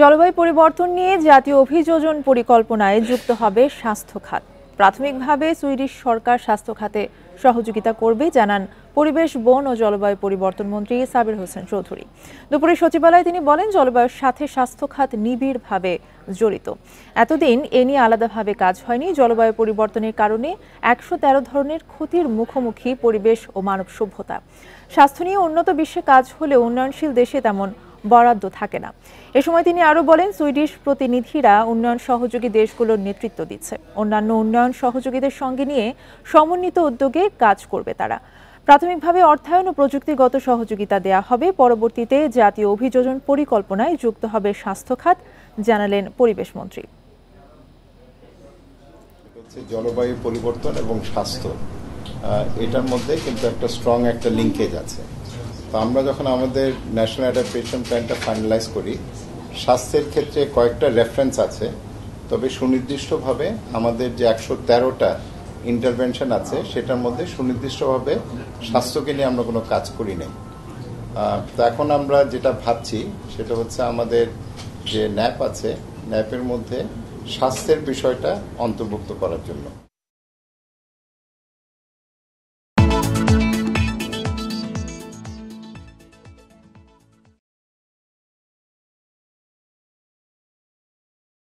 জলবায়ু পরিবর্তন নিয়ে জাতীয় অভিযোজন পরিকল্পনায় যুক্ত হবে স্বাস্থ্য খাত প্রাথমিকভাবে সুইডিশ সরকার স্বাস্থ্য খাতে সহযোগিতা করবে জানান পরিবেশ বন ও জলবায়ু পরিবর্তন মন্ত্রী সাবির হোসেন চৌধুরী দুপুরে সচিবালয়ে তিনি বলেন জলবায়ুর সাথে স্বাস্থ্য খাত নিবিড়ভাবে জড়িত এতদিন এ নিয়ে আলাদাভাবে কাজ হয়নি জলবায়ু পরিবর্তনের কারণে একশো তেরো ধরনের ক্ষতির মুখোমুখি পরিবেশ ও মানব সভ্যতা স্বাস্থ্য নিয়ে উন্নত বিশ্বে কাজ হলে উন্নয়নশীল দেশে তেমন বরাদ্দ থাকে না এ সময় তিনি আরও বলেন সুইডিশ প্রতিনিধিরা উন্নয়ন সহযোগী দেশগুলোর নেতৃত্ব দিচ্ছে অন্যান্য উন্নয়ন সহযোগীদের সঙ্গে নিয়ে সমন্বিত উদ্যোগে কাজ করবে তারা প্রাথমিকভাবে অর্থায়ন ও প্রযুক্তিগত সহযোগিতা দেয়া হবে পরবর্তীতে জাতীয় অভিযোজন পরিকল্পনায় যুক্ত হবে স্বাস্থ্য খাত জানালেন পরিবেশ মন্ত্রী জলবায়ু পরিবর্তন এবং স্বাস্থ্য এটার মধ্যে কিন্তু একটা স্ট্রং একটা লিঙ্কেজ আছে তো আমরা যখন আমাদের ন্যাশনাল অ্যাডাপ্টেশন প্ল্যানটা ফাইনালাইজ করি স্বাস্থ্যের ক্ষেত্রে কয়েকটা রেফারেন্স আছে তবে সুনির্দিষ্টভাবে আমাদের যে একশো তেরোটা ইন্টারভেনশন আছে সেটার মধ্যে সুনির্দিষ্টভাবে স্বাস্থ্যকে নিয়ে আমরা কোনো কাজ করি নাই তো এখন আমরা যেটা ভাবছি সেটা হচ্ছে আমাদের যে ন্যাপ আছে ন্যাপের মধ্যে স্বাস্থ্যের বিষয়টা অন্তর্ভুক্ত করার জন্য